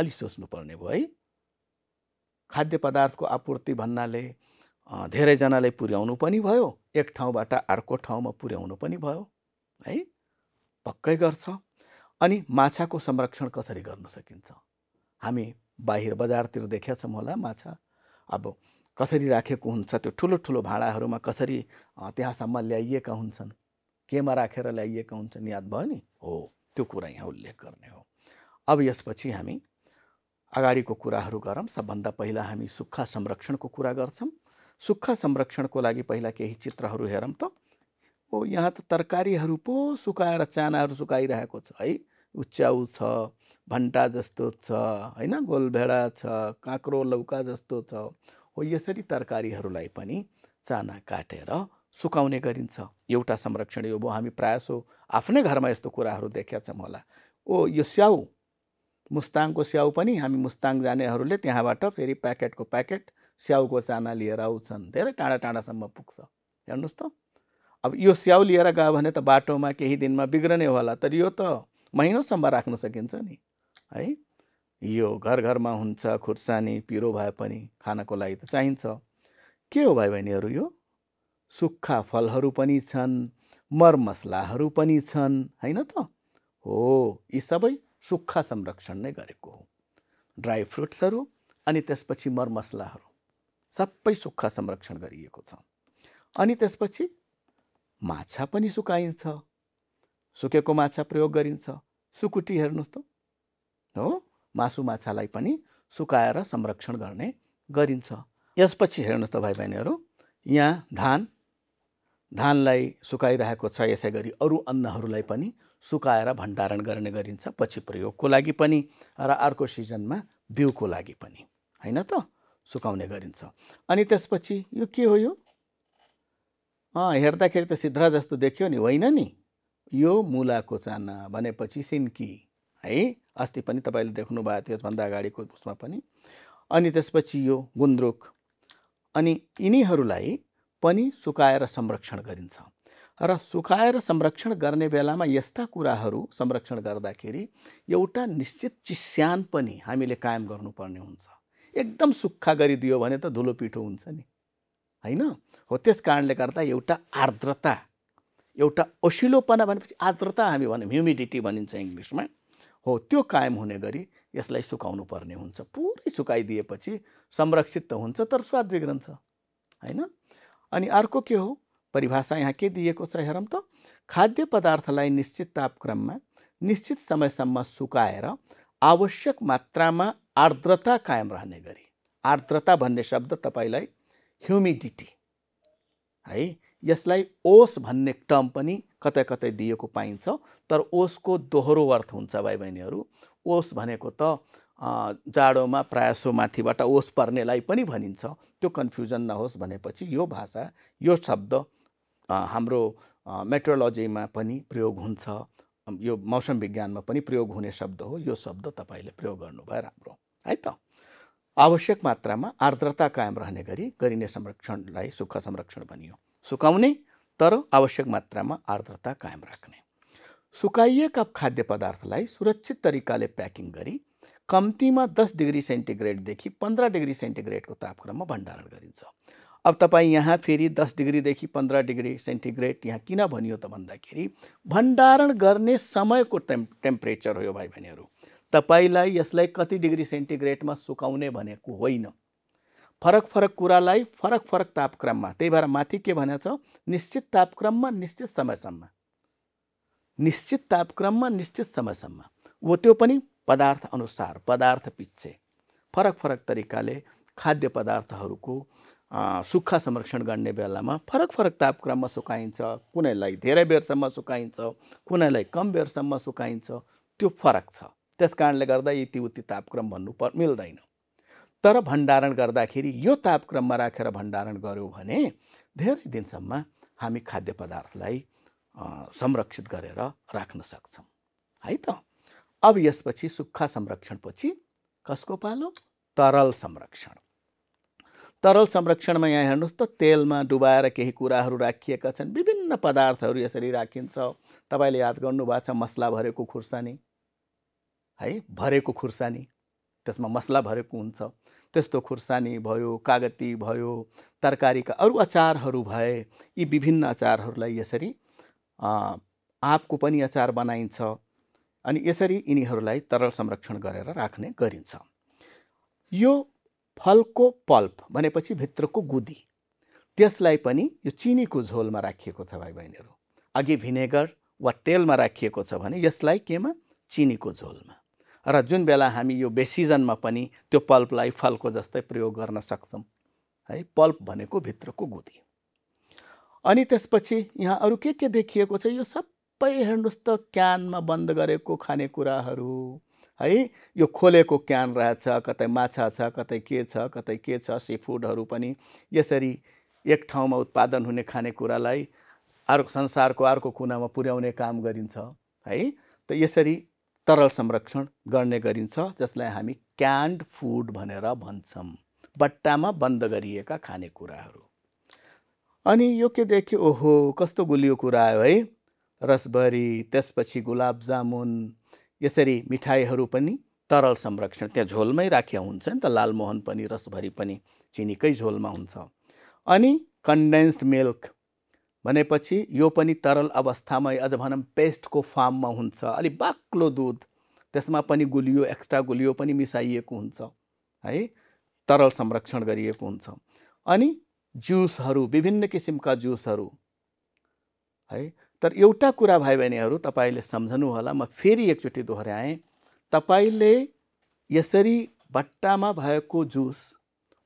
अलिक सोच्नुपर्ने भयो है खाद्य पदार्थको आपूर्ति भन्नाले धेरैजनालाई पुर्याउनु पनि भयो एक ठाउँबाट अर्को ठाउँमा पुर्याउनु पनि भयो है पक्कै गर्छ अनि माछाको संरक्षण कसरी गर्न सकिन्छ हामी बाहिर बजारतिर छौँ होला माछा अब कसरी राखेको हुन्छ त्यो ठुलो ठुलो भाँडाहरूमा कसरी त्यहाँसम्म ल्याइएका हुन्छन् केमा राखेर ल्याइएका हुन्छन् याद भयो नि हो त्यो कुरा यहाँ उल्लेख गर्ने हो अब यसपछि हामी अगाडिको कुराहरू गरौँ सबभन्दा पहिला हामी सुक्खा संरक्षणको कुरा गर्छौँ सुख संरक्षणको लागि पहिला केही चित्रहरू हेरौँ त ओ यहाँ त तरकारीहरू पो सुकाएर चानाहरू सुकाइरहेको छ है उच्याउ छ भन्टा जस्तो छ होइन गोलभेडा छ काँक्रो लौका जस्तो छ हो यसरी तरकारीहरूलाई पनि चाना काटेर सुकाउने गरिन्छ एउटा संरक्षण यो भयो हामी प्रायसो आफ्नै घरमा यस्तो कुराहरू देखेका छौँ होला ओ यो स्याउ मुस्ताङको स्याउ पनि हामी मुस्ताङ जानेहरूले त्यहाँबाट फेरि प्याकेटको प्याकेट स्याउको चाना लिएर आउँछन् धेरै टाढा टाढासम्म पुग्छ हेर्नुहोस् त अब यो स्याउ लिएर गयो भने त बाटोमा केही दिनमा बिग्रने होला तर यो त महिनोसम्म राख्न सकिन्छ नि है यो घर घरमा हुन्छ खुर्सानी पिरो भए पनि खानको लागि त चाहिन्छ के हो भाइ बहिनीहरू यो सुक्खा फलहरू पनि छन् मरमसलाहरू पनि छन् होइन त हो यी सबै सुक्खा संरक्षण नै गरेको हो ड्राई फ्रुट्सहरू अनि त्यसपछि मरमसलाहरू सबै सुक्खा संरक्षण गरिएको छ अनि त्यसपछि माछा पनि सुकाइन्छ सुकेको माछा प्रयोग गरिन्छ सुकुटी हेर्नुहोस् त हो मासु माछालाई पनि सुकाएर संरक्षण गर्ने गरिन्छ यसपछि हेर्नुहोस् त भाइ बहिनीहरू यहाँ धान धानलाई सुकाइरहेको छ यसै गरी अरू अन्नहरूलाई पनि सुकाएर भण्डारण गर्ने गरिन्छ पछि प्रयोगको लागि पनि र अर्को सिजनमा बिउको लागि पनि होइन त सुकाउने गरिन्छ अनि त्यसपछि यो के हो यो हेर्दाखेरि त सिद्रा जस्तो देखियो नि होइन नि यो मुलाको चाना भनेपछि सिन्की है अस्ति पनि तपाईँले देख्नुभएको थियो भन्दा अगाडिको उसमा पनि अनि त्यसपछि यो गुन्द्रुक अनि यिनीहरूलाई पनि सुकाएर संरक्षण गरिन्छ र सुकाएर संरक्षण गर्ने बेलामा यस्ता कुराहरू संरक्षण गर्दाखेरि एउटा निश्चित चिस्यान पनि हामीले कायम गर्नुपर्ने हुन्छ एकदम सुक्खा गरिदियो भने त धुलो पिठो हुन्छ नि होइन हो त्यस कारणले गर्दा एउटा आर्द्रता एउटा ओसिलोपना भनेपछि आर्द्रता हामी भनौँ ह्युमिडिटी भनिन्छ इङ्ग्लिसमा हो त्यो कायम हुने गरी यसलाई सुकाउनु पर्ने हुन्छ पुरै सुकाइदिएपछि संरक्षित त हुन्छ तर स्वाद बिग्रन्छ होइन अनि अर्को के हो परिभाषा यहाँ के दिएको छ हेरौँ त खाद्य पदार्थलाई निश्चित तापक्रममा निश्चित समयसम्म सुकाएर आवश्यक मात्रामा आर्द्रता कायम रहने गरी आर्द्रता भन्ने शब्द तपाईँलाई ह्युमिडिटी है यसलाई ओस भन्ने टर्म पनि कतै कतै दिएको पाइन्छ तर ओसको दोहोरो अर्थ हुन्छ भाइ बहिनीहरू ओस भनेको त जाडोमा प्रायसो माथिबाट ओस पर्नेलाई पनि भनिन्छ त्यो कन्फ्युजन नहोस् भनेपछि यो भाषा यो शब्द हाम्रो मेट्रोलोजीमा पनि प्रयोग हुन्छ यो मौसम विज्ञानमा पनि प्रयोग हुने शब्द हो यो शब्द तपाईँले प्रयोग गर्नुभयो राम्रो है त आवश्यक मात्रामा आर्द्रता कायम रहने गरी गरिने संरक्षणलाई सुख संरक्षण भनियो सुकाउने तर आवश्यक मात्रामा आर्द्रता कायम राख्ने सुकाइएका खाद्य पदार्थलाई सुरक्षित तरिकाले प्याकिङ गरी कम्तीमा दस डिग्री सेन्टिग्रेडदेखि पन्ध्र डिग्री सेन्टिग्रेडको तापक्रममा भण्डारण गरिन्छ अब तपाईँ यहाँ फेरि दस डिग्रीदेखि पन्ध्र डिग्री सेन्टिग्रेड यहाँ किन भनियो त भन्दाखेरि भण्डारण गर्ने समयको टेम् टेम्परेचर हो यो भाइ बहिनीहरू तपाईँलाई यसलाई कति डिग्री सेन्टिग्रेडमा सुकाउने भनेको होइन फरक फरक कुरालाई फरक फरक तापक्रममा त्यही भएर माथि के भनेको छ निश्चित तापक्रममा निश्चित समयसम्म निश्चित तापक्रममा निश्चित समयसम्म वो त्यो पनि पदार्थ अनुसार पदार्थ पिच्छे फरक फरक तरिकाले खाद्य पदार्थहरूको सुक्खा संरक्षण गर्ने बेलामा फरक फरक तापक्रममा सुकाइन्छ कुनैलाई धेरै बेरसम्म सुकाइन्छ कुनैलाई कम बेरसम्म सुकाइन्छ त्यो फरक छ त्यस कारणले गर्दा यति उति तापक्रम भन्नु प मिल्दैन तर भण्डारण गर्दाखेरि यो तापक्रममा राखेर भण्डारण गऱ्यौँ भने धेरै दिनसम्म हामी खाद्य पदार्थलाई संरक्षित गरेर राख्न सक्छौँ है त अब यसपछि सुक्खा संरक्षणपछि कसको पालो तरल संरक्षण तरल संरक्षणमा यहाँ हेर्नुहोस् त तेलमा डुबाएर केही कुराहरू राखिएका छन् विभिन्न पदार्थहरू यसरी राखिन्छ तपाईँले याद गर्नुभएको छ मसला भरेको खुर्सानी है भरेको खुर्सानी त्यसमा मसला भरेको हुन्छ त्यस्तो खुर्सानी भयो कागती भयो तरकारीका अरू अचारहरू भए यी विभिन्न अचारहरूलाई यसरी आँपको पनि अचार बनाइन्छ अनि यसरी यिनीहरूलाई तरल संरक्षण गरेर राख्ने गरिन्छ यो फलको पल्प भनेपछि भित्रको गुदी त्यसलाई पनि यो चिनीको झोलमा राखिएको छ भाइ बहिनीहरू अघि भिनेगर वा तेलमा राखिएको छ भने यसलाई केमा चिनीको झोलमा र जुन बेला हामी यो बेसिजनमा पनि त्यो पल्पलाई फलको जस्तै प्रयोग गर्न सक्छौँ है पल्प भनेको भित्रको गुदी अनि त्यसपछि यहाँ अरू के के देखिएको छ यो सबै हेर्नुहोस् त क्यानमा बन्द गरेको खानेकुराहरू है यो खोलेको क्यान रहेछ कतै माछा छ कतै के छ कतै के छ सी फुडहरू पनि यसरी एक ठाउँमा उत्पादन हुने खानेकुरालाई अर्को संसारको अर्को कुनामा पुर्याउने काम गरिन्छ है त यसरी तरल संरक्षण गर्ने गरिन्छ जसलाई हामी क्यान्ड फुड भनेर भन्छौँ बट्टामा बन्द गरिएका खानेकुराहरू अनि यो के देख्यो ओहो कस्तो गुलियो कुरा आयो है रसभरी त्यसपछि गुलाब जामुन यसरी मिठाईहरू पनि तरल संरक्षण त्यहाँ झोलमै राखिया हुन्छ नि त लालमोहन पनि रसभरि पनि चिनीकै झोलमा हुन्छ अनि कन्डेन्स्ड मिल्क भनेपछि यो पनि तरल अवस्थामै अझ भनौँ पेस्टको फार्ममा हुन्छ अलिक बाक्लो दुध त्यसमा पनि गुलियो एक्स्ट्रा गुलियो पनि मिसाइएको हुन्छ है तरल संरक्षण गरिएको हुन्छ अनि जुसहरू विभिन्न किसिमका जुसहरू है तर एउटा कुरा भाइ बहिनीहरू तपाईँले होला म फेरि एकचोटि दोहोऱ्याएँ तपाईँले यसरी बट्टामा भएको जुस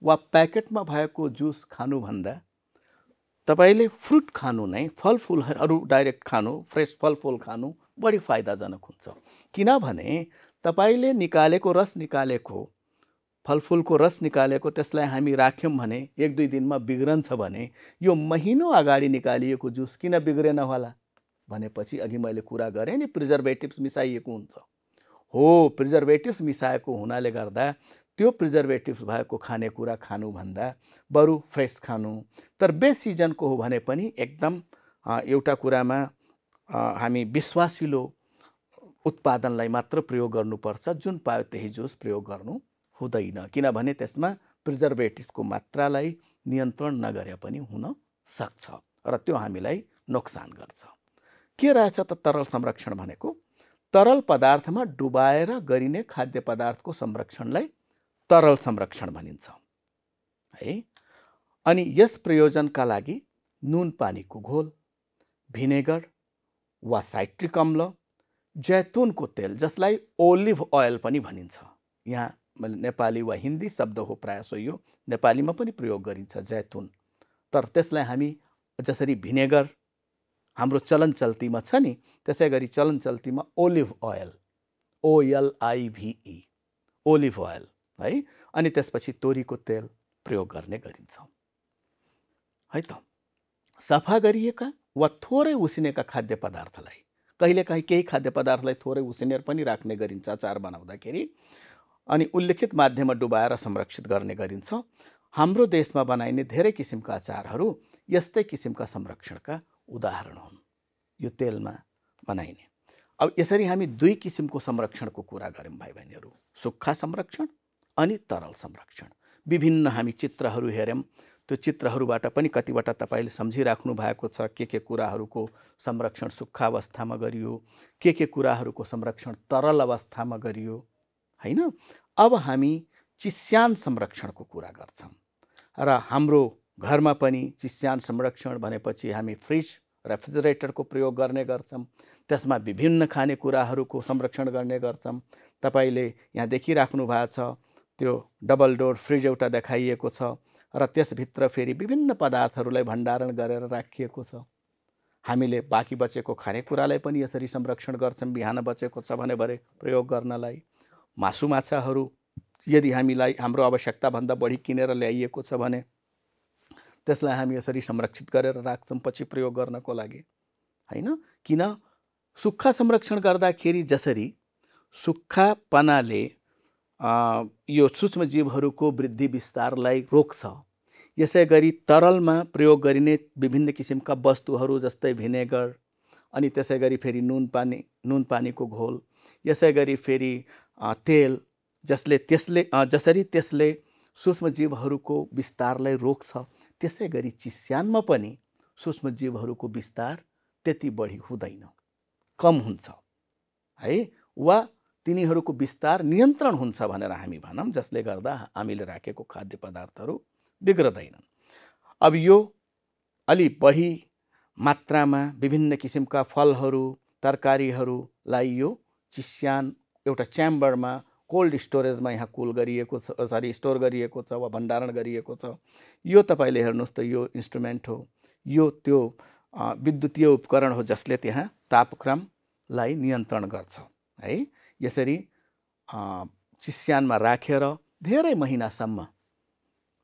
वा प्याकेटमा भएको जुस खानुभन्दा तपाईँले फ्रुट खानु नै फलफुलहरू डाइरेक्ट खानु फ्रेस फलफुल खानु बढी फाइदाजनक हुन्छ किनभने तपाईँले निकालेको रस निकालेको फलफुलको रस निकालेको त्यसलाई हामी राख्यौँ भने एक दुई दिनमा बिग्रन्छ भने यो महिनो अगाडि निकालिएको जुस किन बिग्रेन होला भनेपछि अघि मैले कुरा गरेँ नि प्रिजर्भेटिभ्स मिसाइएको हुन्छ हो प्रिजर्भेटिभ्स मिसाएको हुनाले गर्दा त्यो प्रिजर्भेटिभ्स भएको खानेकुरा खानुभन्दा बरु फ्रेस खानु तर बेस सिजनको हो भने पनि एकदम एउटा कुरामा हामी विश्वासिलो उत्पादनलाई मात्र प्रयोग गर्नुपर्छ जुन पायो त्यही जुस प्रयोग गर्नु हुँदैन किनभने त्यसमा प्रिजर्भेटिभ्सको मात्रालाई नियन्त्रण नगरे पनि हुन सक्छ र त्यो हामीलाई नोक्सान गर्छ के रहेछ त तरल संरक्षण भनेको तरल पदार्थमा डुबाएर गरिने खाद्य पदार्थको संरक्षणलाई तरल संरक्षण भनिन्छ है अनि यस प्रयोजनका लागि नुन पानीको घोल भिनेगर वा साइट्रिक अम्ल जैतुनको तेल जसलाई ओलिभ ओयल पनि भनिन्छ यहाँ मैले नेपाली वा हिन्दी शब्द हो प्रायः सो यो नेपालीमा पनि प्रयोग गरिन्छ जैतुन तर त्यसलाई हामी जसरी भिनेगर हाम्रो चलन चल्तीमा छ नि त्यसै गरी चलन चल्तीमा olive oil O L I V E e, olive oil है अनि त्यसपछि तोरीको तेल प्रयोग गर्ने गरिन्छ है त सफा गरिएका वा थोरै उसिनेका खाद्य पदार्थलाई कहिलेकाहीँ केही खाद्य पदार्थलाई थोरै उसिनेर पनि राख्ने गरिन्छ अचार बनाउँदाखेरि अनि उल्लेखित माध्यममा डुबाएर संरक्षित गर्ने गरिन्छ हाम्रो देशमा बनाइने धेरै किसिमका अचारहरू यस्तै किसिमका संरक्षणका उदाहरण हुन् यो तेलमा बनाइने अब यसरी हामी दुई किसिमको संरक्षणको कुरा गऱ्यौँ भाइ बहिनीहरू सुक्खा संरक्षण अनि तरल संरक्षण विभिन्न हामी चित्रहरू हेऱ्यौँ त्यो चित्रहरूबाट पनि कतिवटा तपाईँले सम्झिराख्नु भएको छ के के कुराहरूको संरक्षण सुक्खा अवस्थामा गरियो के के कुराहरूको संरक्षण तरल अवस्थामा गरियो होइन अब हामी चिस्यान संरक्षणको कुरा गर्छौँ र हाम्रो घरमा पनि चिस्यान संरक्षण भनेपछि हामी फ्रिज रेफ्रिजरेटरको प्रयोग गर्ने गर्छौँ त्यसमा विभिन्न खानेकुराहरूको संरक्षण गर्ने गर्छौँ तपाईँले यहाँ देखिराख्नु भएको छ त्यो डबल डोर फ्रिज एउटा देखाइएको छ र त्यसभित्र फेरि विभिन्न पदार्थहरूलाई भण्डारण गरेर राखिएको छ हामीले बाँकी बचेको खानेकुरालाई पनि यसरी संरक्षण गर्छौँ बिहान बचेको छ भने भरे प्रयोग गर्नलाई मासु माछाहरू यदि हामीलाई हाम्रो आवश्यकताभन्दा बढी किनेर ल्याइएको छ भने त्यसलाई हामी यसरी संरक्षित गरेर राख्छौँ पछि प्रयोग गर्नको लागि होइन किन सुक्खा संरक्षण गर्दाखेरि जसरी सुक्खापनाले यो सूक्ष्मजीवहरूको वृद्धि विस्तारलाई रोक्छ यसै गरी तरलमा प्रयोग गरिने विभिन्न किसिमका वस्तुहरू जस्तै भिनेगर अनि त्यसै गरी फेरि नुन पानी नुन पानीको घोल यसै गरी फेरि तेल जसले त्यसले जसरी त्यसले सूक्ष्मजीवहरूको विस्तारलाई रोक्छ त्यसै गरी चिस्यानमा पनि सूक्ष्मजीवहरूको विस्तार त्यति बढी हुँदैन कम हुन्छ है वा तिनीहरूको विस्तार नियन्त्रण हुन्छ भनेर हामी भनौँ जसले गर्दा हामीले राखेको खाद्य पदार्थहरू बिग्रदैनन् अब यो अलि बढी मात्रामा विभिन्न किसिमका फलहरू तरकारीहरूलाई यो चिस्यान एउटा च्याम्बरमा कोल्ड स्टोरेजमा यहाँ कुल गरिएको छ सरी स्टोर गरिएको छ वा भण्डारण गरिएको छ यो तपाईँले हेर्नुहोस् त यो इन्स्ट्रुमेन्ट हो यो त्यो विद्युतीय उपकरण हो जसले त्यहाँ तापक्रमलाई नियन्त्रण गर्छ है यसरी चिस्यानमा राखेर धेरै महिनासम्म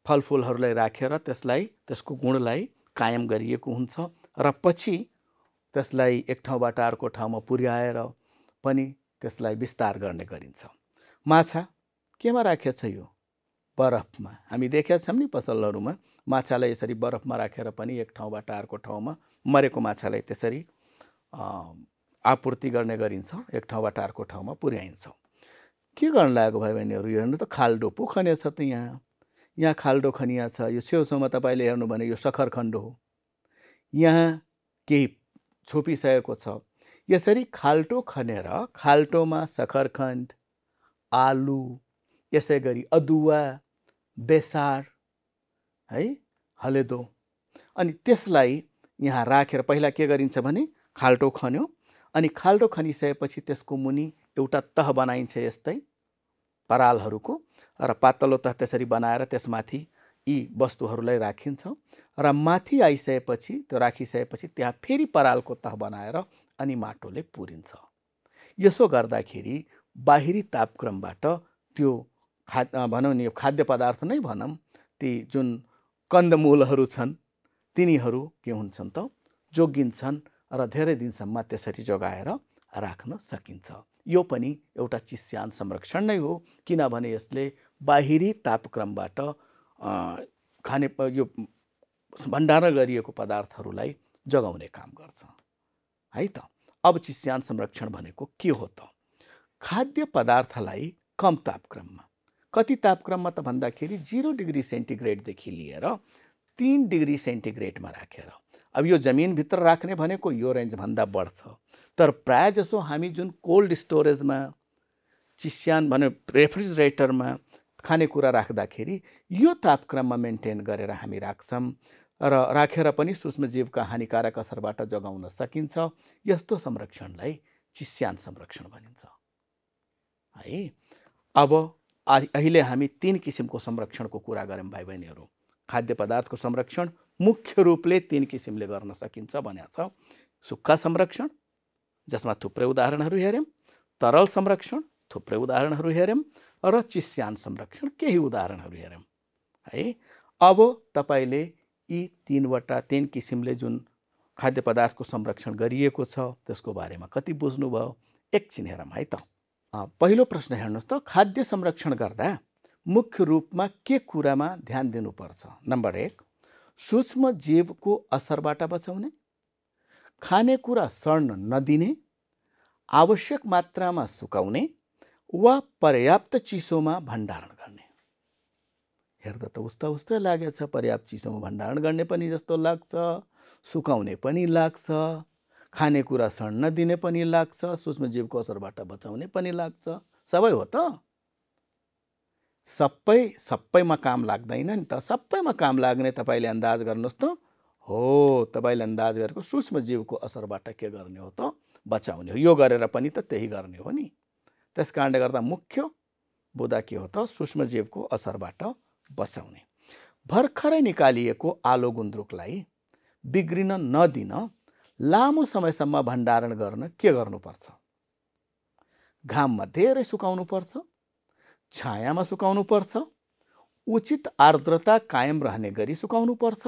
फलफुलहरूलाई राखेर त्यसलाई त्यसको गुणलाई कायम गरिएको हुन्छ र पछि त्यसलाई एक ठाउँबाट अर्को ठाउँमा पुर्याएर पनि त्यसलाई विस्तार गर्ने गरिन्छ माछा केमा राखेछ यो बरफमा हामी देखेका छौँ नि पसलहरूमा माछालाई यसरी बरफमा राखेर पनि एक ठाउँबाट अर्को ठाउँमा मरेको माछालाई त्यसरी आपूर्ति गर्ने गरिन्छ एक ठाउँबाट अर्को ठाउँमा पुर्याइन्छ के गर्न लागेको भयो यो हेर्नु त खाल्डो पो खनेछ छ त यहाँ यहाँ खाल्डो खनिया छ यो छेउछेउमा तपाईँले हेर्नु भने यो सखरखण्ड हो यहाँ केही छोपिसकेको छ यसरी खाल्टो खनेर खाल्टोमा सखरखण्ड आलु यसै गरी अदुवा बेसार है हलेदो अनि त्यसलाई यहाँ राखेर पहिला के गरिन्छ भने खाल्टो खन्यो अनि खाल्टो खनिसकेपछि त्यसको मुनि एउटा तह बनाइन्छ यस्तै परालहरूको र पातलो तह त्यसरी बनाएर त्यसमाथि यी वस्तुहरूलाई राखिन्छ र माथि आइसकेपछि त्यो राखिसकेपछि त्यहाँ फेरि परालको तह बनाएर अनि माटोले पुरिन्छ यसो गर्दाखेरि बाहिरी तापक्रमबाट त्यो खा भनौँ नि यो खाद्य पदार्थ नै भनौँ ती जुन कन्दमूलहरू छन् तिनीहरू के हुन्छन् त जोगिन्छन् र धेरै दिनसम्म त्यसरी जोगाएर राख्न सकिन्छ यो पनि एउटा चिस्यान संरक्षण नै हो किनभने यसले बाहिरी तापक्रमबाट खाने यो भण्डारण गरिएको पदार्थहरूलाई जोगाउने काम गर्छ है त अब चिस्यान संरक्षण भनेको के हो त खाद्य पदार्थलाई कम तापक्रममा कति तापक्रममा त भन्दाखेरि जिरो डिग्री सेन्टिग्रेडदेखि लिएर तिन डिग्री सेन्टिग्रेडमा राखेर अब यो जमिनभित्र राख्ने भनेको यो रेन्जभन्दा बढ्छ तर प्रायः जसो हामी जुन कोल्ड स्टोरेजमा चिस्यान भने रेफ्रिजरेटरमा खानेकुरा राख्दाखेरि यो तापक्रममा मेन्टेन गरेर हामी राख्छौँ र राखेर पनि सूक्ष्मजीवका हानिकारक असरबाट जोगाउन सकिन्छ यस्तो संरक्षणलाई चिस्यान संरक्षण भनिन्छ है अब अहिले हामी तिन किसिमको संरक्षणको कुरा गऱ्यौँ भाइ बहिनीहरू खाद्य पदार्थको संरक्षण मुख्य रूपले तिन किसिमले गर्न सकिन्छ भनेको छ सुक्खा संरक्षण जसमा थुप्रै उदाहरणहरू हेऱ्यौँ तरल संरक्षण थुप्रै उदाहरणहरू हेऱ्यौँ र चिस्यान संरक्षण केही उदाहरणहरू हेऱ्यौँ है अब तपाईँले यी तिनवटा तिन किसिमले जुन खाद्य पदार्थको संरक्षण गरिएको छ त्यसको बारेमा कति बुझ्नुभयो एकछिन हेरौँ है त पहिलो प्रश्न हेर्नुहोस् त खाद्य संरक्षण गर्दा मुख्य रूपमा के कुरामा ध्यान दिनुपर्छ नम्बर एक सूक्ष्म जीवको असरबाट बचाउने खानेकुरा सड्न नदिने आवश्यक मात्रामा सुकाउने वा पर्याप्त चिसोमा भण्डारण गर्ने हेर्दा त उस्ता उस्तै लागेछ पर्याप्त चिसोमा भण्डारण गर्ने पनि जस्तो लाग्छ सुकाउने पनि लाग्छ खानेकुरा सड्न दिने पनि लाग्छ सूक्ष्मजीवको असरबाट बचाउने पनि लाग्छ सबै हो त सबै सबैमा काम लाग्दैन नि त सबैमा काम लाग्ने तपाईँले अन्दाज गर्नुहोस् त हो तपाईँले अन्दाज गरेको सूक्ष्मजीवको असरबाट के गर्ने हो त बचाउने हो यो गरेर पनि त त्यही गर्ने हो नि त्यस कारणले गर्दा मुख्य बुदा के हो त सूक्ष्मजीवको असरबाट बचाउने भर्खरै निकालिएको आलो गुन्द्रुकलाई बिग्रिन नदिन लामो समयसम्म भण्डारण गर्न के गर्नुपर्छ घाममा धेरै सुकाउनु पर्छ छायामा सुकाउनु पर्छ उचित आर्द्रता कायम रहने गरी सुकाउनु पर्छ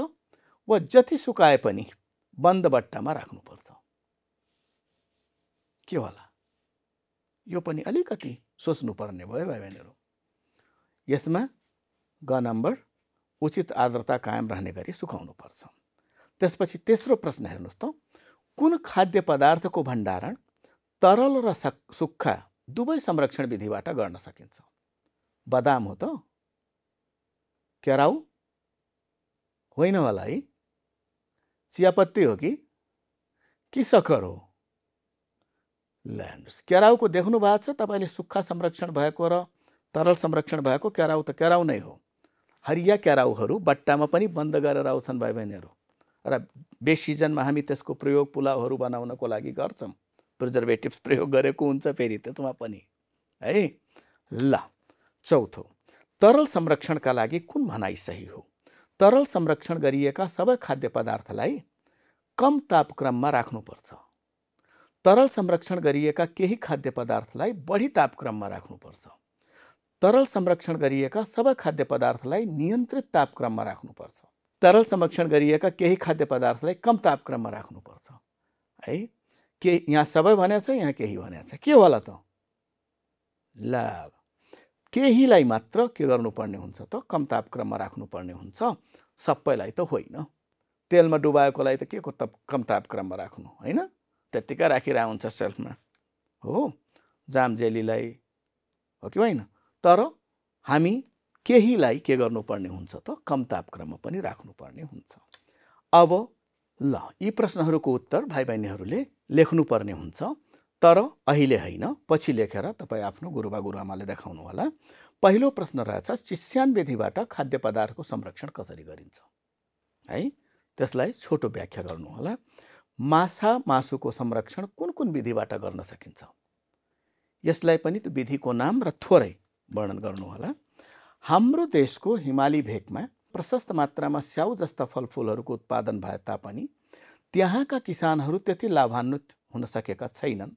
वा जति सुकाए पनि बन्द बट्टामा राख्नुपर्छ के होला यो पनि अलिकति सोच्नुपर्ने भयो भाइ बहिनीहरू यसमा ग नम्बर उचित आर्द्रता कायम रहने गरी सुकाउनु पर्छ त्यसपछि तेस्रो प्रश्न हेर्नुहोस् त कुन खाद्य पदार्थको भण्डारण तरल र सुक्खा दुवै संरक्षण विधिबाट गर्न सकिन्छ बदाम हो त केराउ होइन होला है चियापत्ती हो कि कि सक्खर हो ल हेर्नुहोस् केराउको देख्नु भएको छ तपाईँले सुक्खा संरक्षण भएको र तरल संरक्षण भएको केराउ त केराउ नै हो हरिया केराउहरू बट्टामा पनि बन्द गरेर आउँछन् भाइ बहिनीहरू र सिजनमा हामी त्यसको प्रयोग पुलावहरू बनाउनको लागि गर्छौँ प्रिजर्भेटिभ्स प्रयोग गरेको हुन्छ फेरि त्यसमा पनि है ल चौथो तरल संरक्षणका लागि कुन भनाइ सही हो तरल संरक्षण गरिएका सबै खाद्य पदार्थलाई कम तापक्रममा राख्नुपर्छ तरल संरक्षण गरिएका केही खाद्य पदार्थलाई बढी तापक्रममा राख्नुपर्छ तरल संरक्षण गरिएका सबै खाद्य पदार्थलाई नियन्त्रित तापक्रममा राख्नुपर्छ तरल संरक्षण गरिएका केही खाद्य पदार्थलाई कम तापक्रममा राख्नुपर्छ है के यहाँ सबै भनेको छ यहाँ केही भनेको छ के होला त ला केहीलाई मात्र के गर्नुपर्ने हुन्छ त कम तापक्रममा राख्नुपर्ने हुन्छ सबैलाई त होइन तेलमा डुबाएकोलाई त के को तप कम तापक्रममा राख्नु होइन त्यत्तिकै राखिरहेको हुन्छ सेल्फमा हो जाम जेलीलाई हो कि होइन तर हामी केहीलाई के गर्नुपर्ने हुन्छ त कम तापक्रममा पनि राख्नुपर्ने हुन्छ अब ल यी प्रश्नहरूको उत्तर भाइ बहिनीहरूले लेख्नुपर्ने हुन्छ तर अहिले होइन पछि लेखेर तपाईँ आफ्नो गुरुबा गुरुआमाले देखाउनु होला पहिलो प्रश्न रहेछ चिस्यान विधिबाट खाद्य पदार्थको संरक्षण कसरी गरिन्छ है त्यसलाई छोटो व्याख्या गर्नु होला माछा मासुको संरक्षण कुन कुन विधिबाट गर्न सकिन्छ यसलाई पनि त्यो विधिको नाम र थोरै वर्णन गर्नुहोला हाम्रो देशको हिमाली भेकमा प्रशस्त मात्रामा स्याउ जस्ता फलफुलहरूको उत्पादन भए तापनि त्यहाँका किसानहरू त्यति लाभान्वित हुन सकेका छैनन्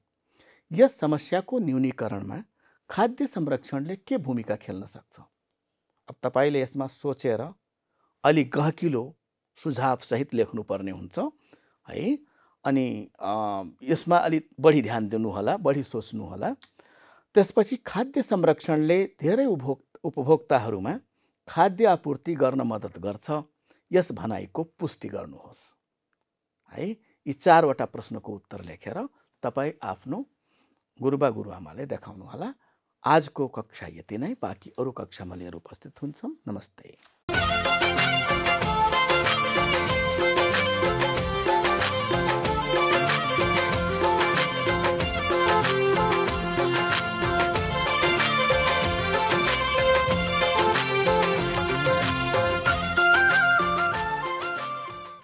यस समस्याको न्यूनीकरणमा खाद्य संरक्षणले के भूमिका खेल्न सक्छ अब तपाईँले यसमा सोचेर अलि गहकिलो सुझावसहित लेख्नुपर्ने हुन्छ है अनि यसमा अलि बढी ध्यान दिनुहोला बढी सोच्नुहोला त्यसपछि खाद्य संरक्षणले धेरै उपभोक्ता उपभोक्ताहरूमा खाद्य आपूर्ति गर्न मद्दत गर्छ यस भनाइको पुष्टि गर्नुहोस् है यी चारवटा प्रश्नको उत्तर लेखेर तपाईँ आफ्नो गुरुबा गुरुआमालाई देखाउनुहोला आजको कक्षा यति नै बाँकी अरू कक्षामा लिएर उपस्थित हुन्छौँ नमस्ते